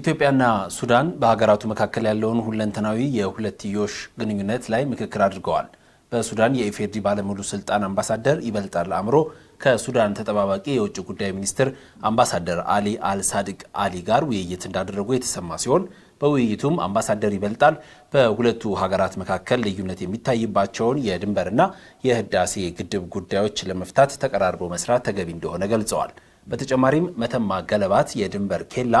ኢትዮጵያና ሱዳን በሀገራቱ መካከል ያለውን ሁለንተናዊ የሁለትዮሽ ግንኙነት ላይ ምክክር አድርገዋል። በሱዳን የኢፌዴሪ ባለሙሉ ስልጣን አምባሳደር ይበልጣል አእምሮ ከሱዳን ተጠባባቂ የውጭ ጉዳይ ሚኒስትር አምባሳደር አሊ አልሳድቅ አሊ ጋር ውይይት እንዳደረጉ የተሰማ ሲሆን በውይይቱም አምባሳደር ይበልጣል በሁለቱ ሀገራት መካከል ልዩነት የሚታይባቸውን የድንበርና የህዳሴ ግድብ ጉዳዮች ለመፍታት ተቀራርቦ መስራት ተገቢ እንደሆነ ገልጸዋል። በተጨማሪም መተማ ገለባት የድንበር ኬላ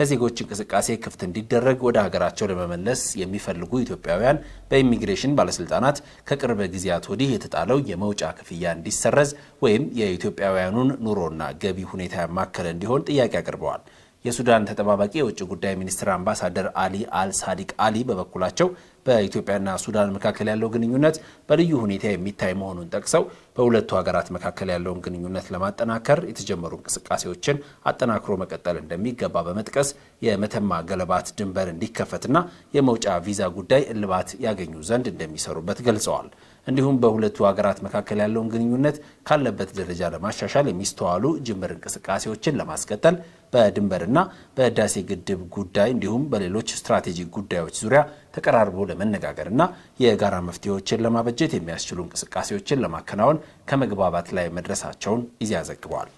ለዜጎች እንቅስቃሴ ክፍት እንዲደረግ ወደ ሀገራቸው ለመመለስ የሚፈልጉ ኢትዮጵያውያን በኢሚግሬሽን ባለስልጣናት ከቅርብ ጊዜያት ወዲህ የተጣለው የመውጫ ክፍያ እንዲሰረዝ ወይም የኢትዮጵያውያኑን ኑሮና ገቢ ሁኔታ ያማከለ እንዲሆን ጥያቄ አቅርበዋል። የሱዳን ተጠባባቂ የውጭ ጉዳይ ሚኒስትር አምባሳደር አሊ አልሳዲቅ አሊ በበኩላቸው በኢትዮጵያና ሱዳን መካከል ያለው ግንኙነት በልዩ ሁኔታ የሚታይ መሆኑን ጠቅሰው በሁለቱ ሀገራት መካከል ያለውን ግንኙነት ለማጠናከር የተጀመሩ እንቅስቃሴዎችን አጠናክሮ መቀጠል እንደሚገባ በመጥቀስ የመተማ ገለባት ድንበር እንዲከፈትና የመውጫ ቪዛ ጉዳይ እልባት ያገኙ ዘንድ እንደሚሰሩበት ገልጸዋል። እንዲሁም በሁለቱ ሀገራት መካከል ያለውን ግንኙነት ካለበት ደረጃ ለማሻሻል የሚስተዋሉ ጅምር እንቅስቃሴዎችን ለማስቀጠል በድንበርና በህዳሴ ግድብ ጉዳይ እንዲሁም በሌሎች ስትራቴጂክ ጉዳዮች ዙሪያ ተቀራርቦ ለመነጋገርና የጋራ መፍትሄዎችን ለማበጀት የሚያስችሉ እንቅስቃሴዎችን ለማከናወን ከመግባባት ላይ መድረሳቸውን ኢዜአ ዘግቧል።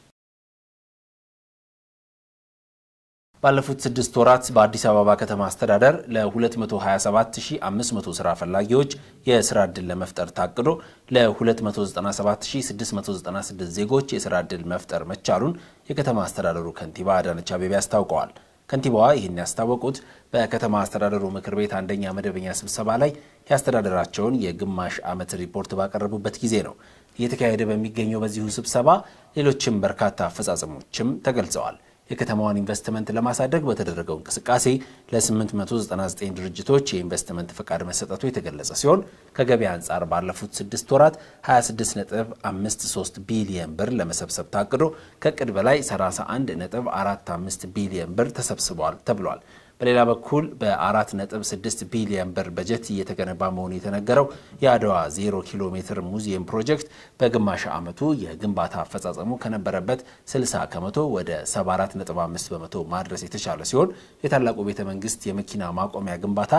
ባለፉት ስድስት ወራት በአዲስ አበባ ከተማ አስተዳደር ለ227500 ስራ ፈላጊዎች የስራ ዕድል ለመፍጠር ታቅዶ ለ297696 ዜጎች የስራ ዕድል መፍጠር መቻሉን የከተማ አስተዳደሩ ከንቲባ አዳነች አቤቤ አስታውቀዋል። ከንቲባዋ ይህን ያስታወቁት በከተማ አስተዳደሩ ምክር ቤት አንደኛ መደበኛ ስብሰባ ላይ የአስተዳደራቸውን የግማሽ ዓመት ሪፖርት ባቀረቡበት ጊዜ ነው። እየተካሄደ በሚገኘው በዚሁ ስብሰባ ሌሎችም በርካታ አፈጻጸሞችም ተገልጸዋል። የከተማዋን ኢንቨስትመንት ለማሳደግ በተደረገው እንቅስቃሴ ለ899 ድርጅቶች የኢንቨስትመንት ፈቃድ መሰጠቱ የተገለጸ ሲሆን ከገበያ አንጻር ባለፉት 6 ወራት 26.53 ቢሊየን ብር ለመሰብሰብ ታቅዶ ከቅድ በላይ 31.45 ቢሊየን ብር ተሰብስበዋል ተብሏል። በሌላ በኩል በ4.6 ቢሊዮን ብር በጀት እየተገነባ መሆኑ የተነገረው የአድዋ 0 ኪሎ ሜትር ሙዚየም ፕሮጀክት በግማሽ ዓመቱ የግንባታ አፈጻጸሙ ከነበረበት 60 ከመቶ ወደ 74.5 በመቶ ማድረስ የተቻለ ሲሆን የታላቁ ቤተ መንግስት የመኪና ማቆሚያ ግንባታ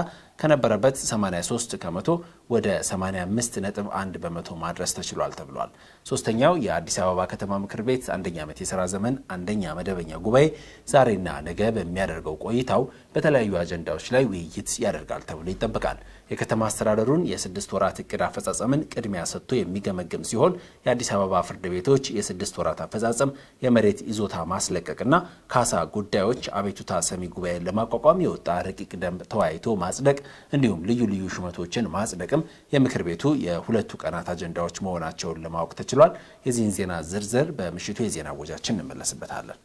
ከነበረበት 83 ከመቶ ወደ 85.1 በመቶ ማድረስ ተችሏል ተብሏል። ሶስተኛው የአዲስ አበባ ከተማ ምክር ቤት አንደኛ ዓመት የሥራ ዘመን አንደኛ መደበኛ ጉባኤ ዛሬና ነገ በሚያደርገው ቆይታው በተለያዩ አጀንዳዎች ላይ ውይይት ያደርጋል ተብሎ ይጠበቃል። የከተማ አስተዳደሩን የስድስት ወራት እቅድ አፈጻጸምን ቅድሚያ ሰጥቶ የሚገመግም ሲሆን የአዲስ አበባ ፍርድ ቤቶች የስድስት ወራት አፈጻጸም፣ የመሬት ይዞታ ማስለቀቅና ካሳ ጉዳዮች አቤቱታ ሰሚ ጉባኤን ለማቋቋም የወጣ ረቂቅ ደንብ ተወያይቶ ማጽደቅ እንዲሁም ልዩ ልዩ ሹመቶችን ማጽደቅም የምክር ቤቱ የሁለቱ ቀናት አጀንዳዎች መሆናቸውን ለማወቅ ተችሏል። የዚህን ዜና ዝርዝር በምሽቱ የዜና ወጃችን እንመለስበታለን።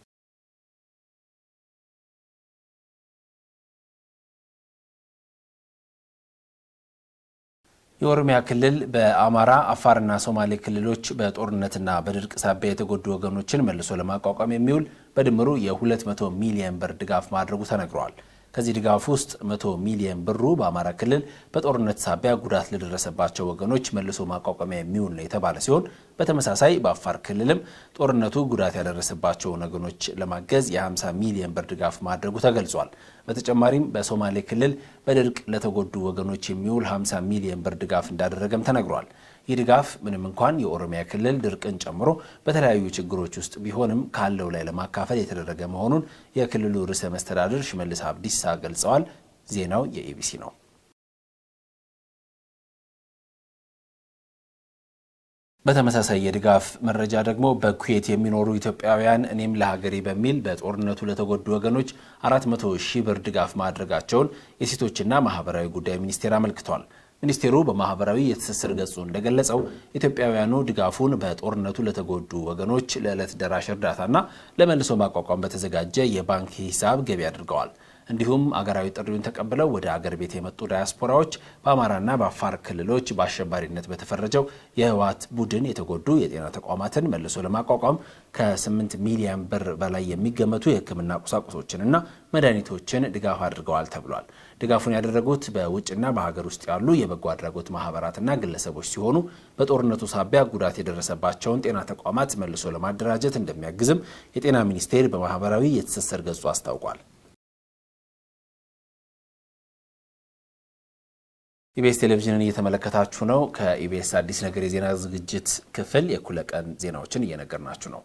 የኦሮሚያ ክልል በአማራ አፋርና ሶማሌ ክልሎች በጦርነትና በድርቅ ሳቢያ የተጎዱ ወገኖችን መልሶ ለማቋቋም የሚውል በድምሩ የ200 ሚሊየን ብር ድጋፍ ማድረጉ ተነግሯል። ከዚህ ድጋፍ ውስጥ 100 ሚሊየን ብሩ በአማራ ክልል በጦርነት ሳቢያ ጉዳት ለደረሰባቸው ወገኖች መልሶ ማቋቋሚያ የሚውል ነው የተባለ ሲሆን በተመሳሳይ በአፋር ክልልም ጦርነቱ ጉዳት ያደረሰባቸውን ወገኖች ለማገዝ የ50 ሚሊየን ብር ድጋፍ ማድረጉ ተገልጿል። በተጨማሪም በሶማሌ ክልል በድርቅ ለተጎዱ ወገኖች የሚውል 50 ሚሊዮን ብር ድጋፍ እንዳደረገም ተነግሯል። ይህ ድጋፍ ምንም እንኳን የኦሮሚያ ክልል ድርቅን ጨምሮ በተለያዩ ችግሮች ውስጥ ቢሆንም ካለው ላይ ለማካፈል የተደረገ መሆኑን የክልሉ ርዕሰ መስተዳድር ሽመልስ አብዲሳ ገልጸዋል። ዜናው የኢቢሲ ነው። በተመሳሳይ የድጋፍ መረጃ ደግሞ በኩዌት የሚኖሩ ኢትዮጵያውያን እኔም ለሀገሬ በሚል በጦርነቱ ለተጎዱ ወገኖች 400 ሺህ ብር ድጋፍ ማድረጋቸውን የሴቶችና ማህበራዊ ጉዳይ ሚኒስቴር አመልክቷል። ሚኒስቴሩ በማህበራዊ የትስስር ገጹ እንደገለጸው ኢትዮጵያውያኑ ድጋፉን በጦርነቱ ለተጎዱ ወገኖች ለዕለት ደራሽ እርዳታና ለመልሶ ማቋቋም በተዘጋጀ የባንክ ሂሳብ ገቢ አድርገዋል። እንዲሁም አገራዊ ጥሪውን ተቀብለው ወደ አገር ቤት የመጡ ዳያስፖራዎች በአማራና በአፋር ክልሎች በአሸባሪነት በተፈረጀው የህወሓት ቡድን የተጎዱ የጤና ተቋማትን መልሶ ለማቋቋም ከ8 ሚሊዮን ብር በላይ የሚገመቱ የህክምና ቁሳቁሶችንና መድኃኒቶችን ድጋፍ አድርገዋል ተብሏል። ድጋፉን ያደረጉት በውጭና በሀገር ውስጥ ያሉ የበጎ አድራጎት ማህበራትና ግለሰቦች ሲሆኑ በጦርነቱ ሳቢያ ጉዳት የደረሰባቸውን ጤና ተቋማት መልሶ ለማደራጀት እንደሚያግዝም የጤና ሚኒስቴር በማህበራዊ የትስስር ገጹ አስታውቋል። ኢቢኤስ ቴሌቪዥንን እየተመለከታችሁ ነው። ከኢቢኤስ አዲስ ነገር የዜና ዝግጅት ክፍል የእኩለ ቀን ዜናዎችን እየነገርናችሁ ነው።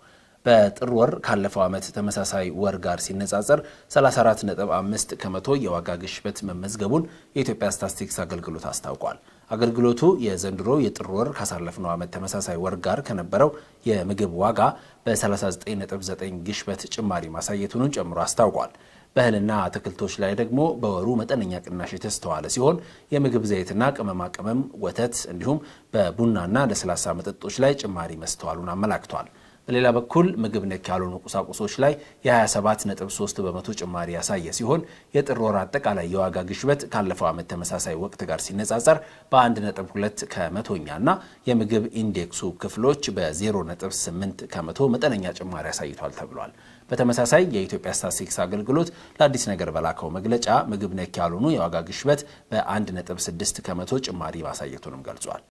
በጥር ወር ካለፈው ዓመት ተመሳሳይ ወር ጋር ሲነጻጸር 34.5 ከመቶ የዋጋ ግሽበት መመዝገቡን የኢትዮጵያ ስታትስቲክስ አገልግሎት አስታውቋል። አገልግሎቱ የዘንድሮ የጥር ወር ካሳለፍነው ዓመት ተመሳሳይ ወር ጋር ከነበረው የምግብ ዋጋ በ39.9 ግሽበት ጭማሪ ማሳየቱንም ጨምሮ አስታውቋል። በእህልና አትክልቶች ላይ ደግሞ በወሩ መጠነኛ ቅናሽ የተስተዋለ ሲሆን የምግብ ዘይትና ቅመማ ቅመም፣ ወተት እንዲሁም በቡናና ለስላሳ መጠጦች ላይ ጭማሪ መስተዋሉን አመላክቷል። በሌላ በኩል ምግብ ነክ ያልሆኑ ቁሳቁሶች ላይ የ27.3 በመቶ ጭማሪ ያሳየ ሲሆን የጥር ወር አጠቃላይ የዋጋ ግሽበት ካለፈው ዓመት ተመሳሳይ ወቅት ጋር ሲነጻጸር በ1.2 ከመቶኛ እና የምግብ ኢንዴክሱ ክፍሎች በ0.8 ከመቶ መጠነኛ ጭማሪ አሳይቷል ተብሏል። በተመሳሳይ የኢትዮጵያ ስታትስቲክስ አገልግሎት ለአዲስ ነገር በላከው መግለጫ ምግብ ነክ ያልሆኑ የዋጋ ግሽበት በ1.6 ከመቶ ጭማሪ ማሳየቱንም ገልጿል።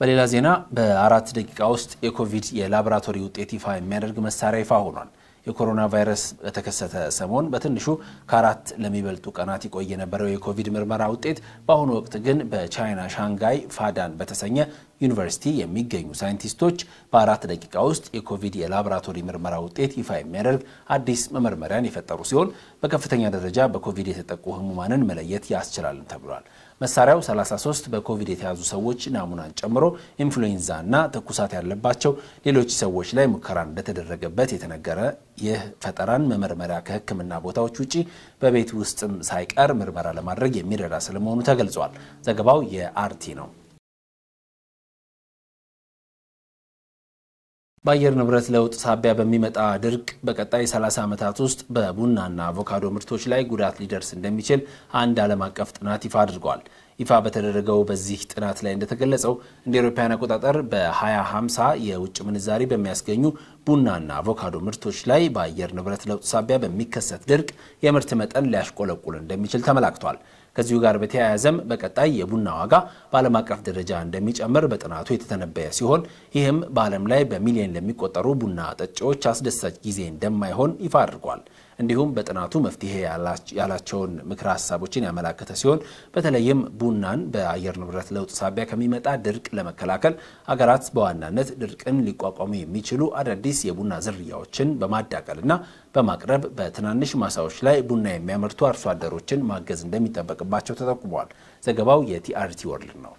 በሌላ ዜና በአራት ደቂቃ ውስጥ የኮቪድ የላቦራቶሪ ውጤት ይፋ የሚያደርግ መሳሪያ ይፋ ሆኗል። የኮሮና ቫይረስ በተከሰተ ሰሞን በትንሹ ከአራት ለሚበልጡ ቀናት ይቆይ የነበረው የኮቪድ ምርመራ ውጤት በአሁኑ ወቅት ግን በቻይና ሻንጋይ ፋዳን በተሰኘ ዩኒቨርሲቲ የሚገኙ ሳይንቲስቶች በአራት ደቂቃ ውስጥ የኮቪድ የላቦራቶሪ ምርመራ ውጤት ይፋ የሚያደርግ አዲስ መመርመሪያን የፈጠሩ ሲሆን በከፍተኛ ደረጃ በኮቪድ የተጠቁ ህሙማንን መለየት ያስችላልም ተብሏል። መሳሪያው 33 በኮቪድ የተያዙ ሰዎች ናሙናን ጨምሮ ኢንፍሉዌንዛ እና ትኩሳት ያለባቸው ሌሎች ሰዎች ላይ ሙከራ እንደተደረገበት የተነገረ ይህ ፈጠራን መመርመሪያ ከህክምና ቦታዎች ውጭ በቤት ውስጥም ሳይቀር ምርመራ ለማድረግ የሚረዳ ስለመሆኑ ተገልጿል። ዘገባው የአርቲ ነው። በአየር ንብረት ለውጥ ሳቢያ በሚመጣ ድርቅ በቀጣይ 30 ዓመታት ውስጥ በቡናና አቮካዶ ምርቶች ላይ ጉዳት ሊደርስ እንደሚችል አንድ ዓለም አቀፍ ጥናት ይፋ አድርጓል። ይፋ በተደረገው በዚህ ጥናት ላይ እንደተገለጸው እንደ አውሮፓውያን አቆጣጠር በ2050 የውጭ ምንዛሪ በሚያስገኙ ቡናና አቮካዶ ምርቶች ላይ በአየር ንብረት ለውጥ ሳቢያ በሚከሰት ድርቅ የምርት መጠን ሊያሽቆለቁል እንደሚችል ተመላክቷል። ከዚሁ ጋር በተያያዘም በቀጣይ የቡና ዋጋ በዓለም አቀፍ ደረጃ እንደሚጨምር በጥናቱ የተተነበየ ሲሆን ይህም በዓለም ላይ በሚሊዮን ለሚቆጠሩ ቡና ጠጪዎች አስደሳች ጊዜ እንደማይሆን ይፋ አድርጓል። እንዲሁም በጥናቱ መፍትሄ ያላቸውን ምክረ ሀሳቦችን ያመላከተ ሲሆን በተለይም ቡናን በአየር ንብረት ለውጥ ሳቢያ ከሚመጣ ድርቅ ለመከላከል አገራት በዋናነት ድርቅን ሊቋቋሙ የሚችሉ አዳዲስ አዳዲስ የቡና ዝርያዎችን በማዳቀልና በማቅረብ በትናንሽ ማሳዎች ላይ ቡና የሚያመርቱ አርሶ አደሮችን ማገዝ እንደሚጠበቅባቸው ተጠቁመዋል። ዘገባው የቲአርቲ ወርልድ ነው።